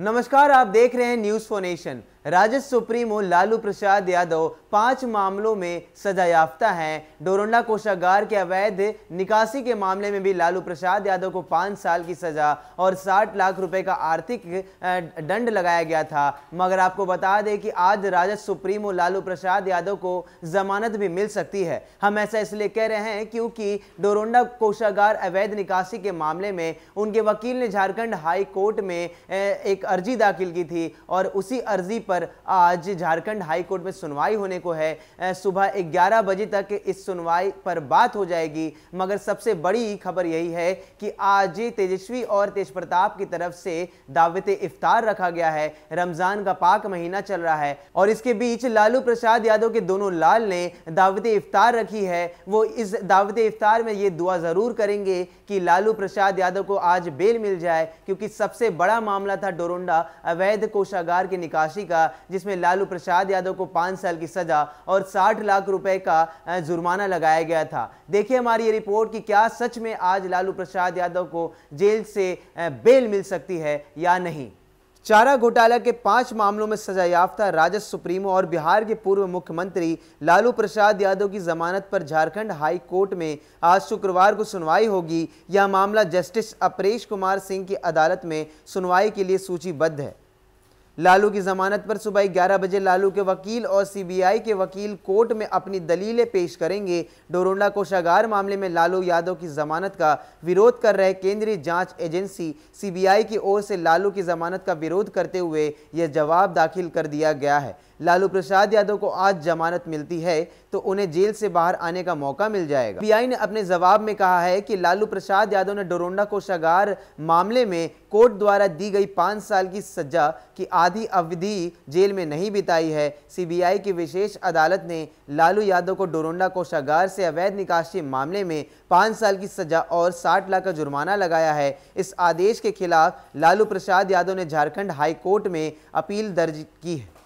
नमस्कार आप देख रहे हैं न्यूज फोनेशन राजद सुप्रीमो लालू प्रसाद यादव पांच मामलों में सजा याफ्ता हैं डोरंडा कोषागार के अवैध निकासी के मामले में भी लालू प्रसाद यादव को पाँच साल की सजा और साठ लाख रुपए का आर्थिक दंड लगाया गया था मगर आपको बता दें कि आज राजद सुप्रीमो लालू प्रसाद यादव को जमानत भी मिल सकती है हम ऐसा इसलिए कह रहे हैं क्योंकि डोरंडा कोषागार अवैध निकासी के मामले में उनके वकील ने झारखंड हाई कोर्ट में एक अर्जी दाखिल की थी और उसी अर्जी पर पर आज झारखंड हाई कोर्ट में सुनवाई होने को है सुबह 11 बजे तक इस सुनवाई पर बात हो जाएगी मगर सबसे बड़ी खबर यही है कि आज तेजस्वी और तेज प्रताप की तरफ से दावत इफ्तार रखा गया है रमजान का पाक महीना चल रहा है और इसके बीच लालू प्रसाद यादव के दोनों लाल ने दावत इफ्तार रखी है वो इस दावत इफ्तार में ये दुआ ज़रूर करेंगे कि लालू प्रसाद यादव को आज बेल मिल जाए क्योंकि सबसे बड़ा मामला था डोरोंडा अवैध कोषागार की निकासी का जिसमें लालू प्रसाद यादव को पाँच साल की सजा और साठ लाख रुपए का जुर्माना लगाया गया था देखिए हमारी ये रिपोर्ट कि क्या सच में आज लालू प्रसाद यादव को जेल से बेल मिल सकती है या नहीं चारा घोटाला के पांच मामलों में सजायाफ्ता राजद सुप्रीमो और बिहार के पूर्व मुख्यमंत्री लालू प्रसाद यादव की जमानत पर झारखंड हाई कोर्ट में आज शुक्रवार को सुनवाई होगी यह मामला जस्टिस अपरेश कुमार सिंह की अदालत में सुनवाई के लिए सूचीबद्ध है लालू की जमानत पर सुबह ग्यारह बजे लालू के वकील और सीबीआई के वकील कोर्ट में अपनी दलीलें पेश करेंगे डोरोंडा कोषागार मामले में लालू यादव की जमानत का विरोध कर रहे केंद्रीय जांच एजेंसी सीबीआई की ओर से लालू की जमानत का विरोध करते हुए यह जवाब दाखिल कर दिया गया है लालू प्रसाद यादव को आज जमानत मिलती है तो उन्हें जेल से बाहर आने का मौका मिल जाएगा पीआई ने अपने जवाब में कहा है कि लालू प्रसाद यादव ने डोरोंडा कोषागार मामले में कोर्ट द्वारा दी गई पाँच साल की सजा की आधी अवधि जेल में नहीं बिताई है सीबीआई की विशेष अदालत ने लालू यादव को डोरोंडा कोषागार से अवैध निकासी मामले में पाँच साल की सजा और साठ लाख का जुर्माना लगाया है इस आदेश के खिलाफ लालू प्रसाद यादव ने झारखंड हाईकोर्ट में अपील दर्ज की है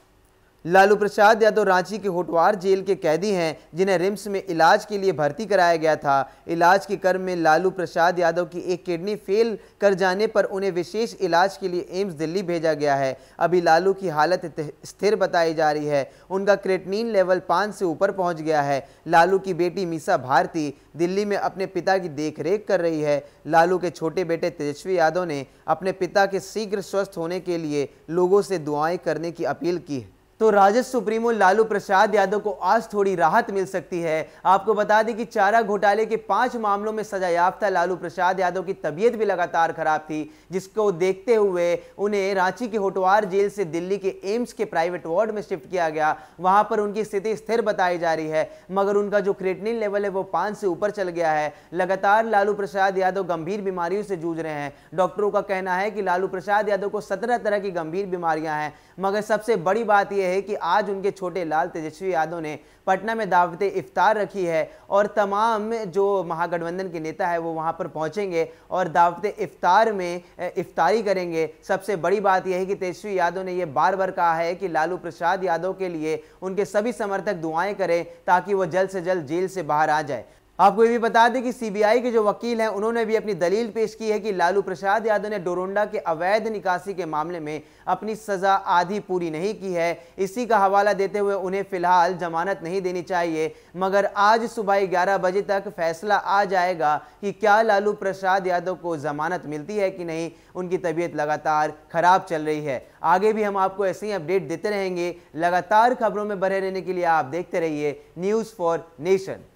लालू प्रसाद यादव तो रांची के होटवार जेल के कैदी हैं जिन्हें रिम्स में इलाज के लिए भर्ती कराया गया था इलाज के क्रम में लालू प्रसाद यादव की एक किडनी फेल कर जाने पर उन्हें विशेष इलाज के लिए एम्स दिल्ली भेजा गया है अभी लालू की हालत स्थिर बताई जा रही है उनका क्रेटनिन लेवल पाँच से ऊपर पहुँच गया है लालू की बेटी मीसा भारती दिल्ली में अपने पिता की देख कर रही है लालू के छोटे बेटे तेजस्वी यादव ने अपने पिता के शीघ्र स्वस्थ होने के लिए लोगों से दुआएँ करने की अपील की है तो राजद सुप्रीमो लालू प्रसाद यादव को आज थोड़ी राहत मिल सकती है आपको बता दें कि चारा घोटाले के पांच मामलों में सजा याफ्ता लालू प्रसाद यादव की तबीयत भी लगातार खराब थी जिसको देखते हुए उन्हें रांची के होटवार जेल से दिल्ली के एम्स के प्राइवेट वार्ड में शिफ्ट किया गया वहां पर उनकी स्थिति स्थिर बताई जा रही है मगर उनका जो क्रेटनिन लेवल है वो पांच से ऊपर चल गया है लगातार लालू प्रसाद यादव गंभीर बीमारियों से जूझ रहे हैं डॉक्टरों का कहना है कि लालू प्रसाद यादव को सत्रह तरह की गंभीर बीमारियां हैं मगर सबसे बड़ी बात यह है कि आज उनके छोटे लाल तेजस्वी यादव ने पटना में दावत इफ्तार रखी है और तमाम जो महागठबंधन के नेता है वो वहाँ पर पहुँचेंगे और दावत इफ्तार में इफ्तारी करेंगे सबसे बड़ी बात यह है कि तेजस्वी यादव ने ये बार बार कहा है कि लालू प्रसाद यादव के लिए उनके सभी समर्थक दुआएं करें ताकि वो जल्द से जल्द जेल से बाहर आ जाए आपको ये भी बता दें कि सीबीआई के जो वकील हैं उन्होंने भी अपनी दलील पेश की है कि लालू प्रसाद यादव ने डोरोंडा के अवैध निकासी के मामले में अपनी सजा आधी पूरी नहीं की है इसी का हवाला देते हुए उन्हें फिलहाल जमानत नहीं देनी चाहिए मगर आज सुबह ग्यारह बजे तक फैसला आ जाएगा कि क्या लालू प्रसाद यादव को जमानत मिलती है कि नहीं उनकी तबीयत लगातार खराब चल रही है आगे भी हम आपको ऐसे ही अपडेट देते रहेंगे लगातार खबरों में बने रहने के लिए आप देखते रहिए न्यूज़ फॉर नेशन